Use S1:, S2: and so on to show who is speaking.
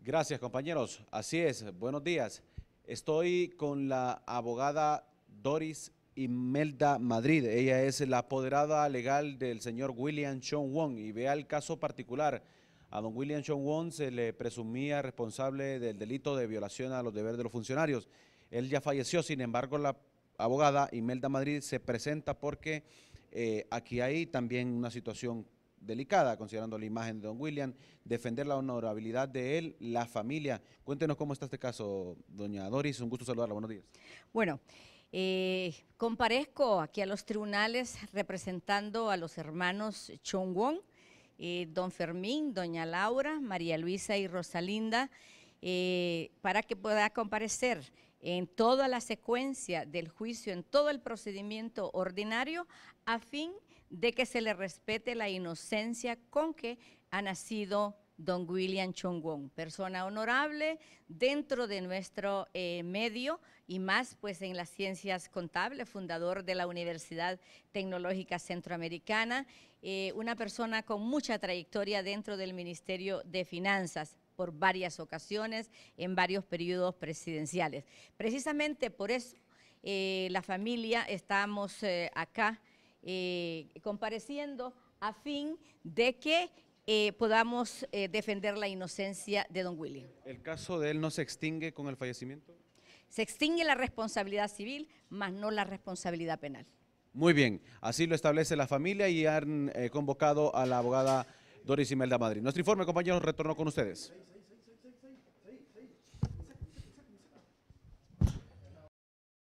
S1: Gracias, compañeros. Así es, buenos días. Estoy con la abogada Doris Imelda Madrid. Ella es la apoderada legal del señor William Sean Wong y vea el caso particular. A don William Sean Wong se le presumía responsable del delito de violación a los deberes de los funcionarios. Él ya falleció, sin embargo, la abogada Imelda Madrid se presenta porque eh, aquí hay también una situación delicada, considerando la imagen de don William, defender la honorabilidad de él, la familia. Cuéntenos cómo está este caso, doña Doris, un gusto saludarla, buenos días.
S2: Bueno, eh, comparezco aquí a los tribunales representando a los hermanos Chong Wong, eh, don Fermín, doña Laura, María Luisa y Rosalinda, eh, para que pueda comparecer en toda la secuencia del juicio, en todo el procedimiento ordinario, a fin de que se le respete la inocencia con que ha nacido don William Chongwon, persona honorable dentro de nuestro eh, medio y más pues en las ciencias contables, fundador de la Universidad Tecnológica Centroamericana, eh, una persona con mucha trayectoria dentro del Ministerio de Finanzas, por varias ocasiones en varios periodos presidenciales. Precisamente por eso eh, la familia estamos eh, acá eh, compareciendo a fin de que podamos defender la inocencia de don William.
S1: ¿El caso de él no se extingue con el fallecimiento?
S2: Se extingue la responsabilidad civil, más no la responsabilidad penal.
S1: Muy bien, así lo establece la familia y han convocado a la abogada Doris Imelda Madrid. Nuestro informe, compañeros, retorno con ustedes.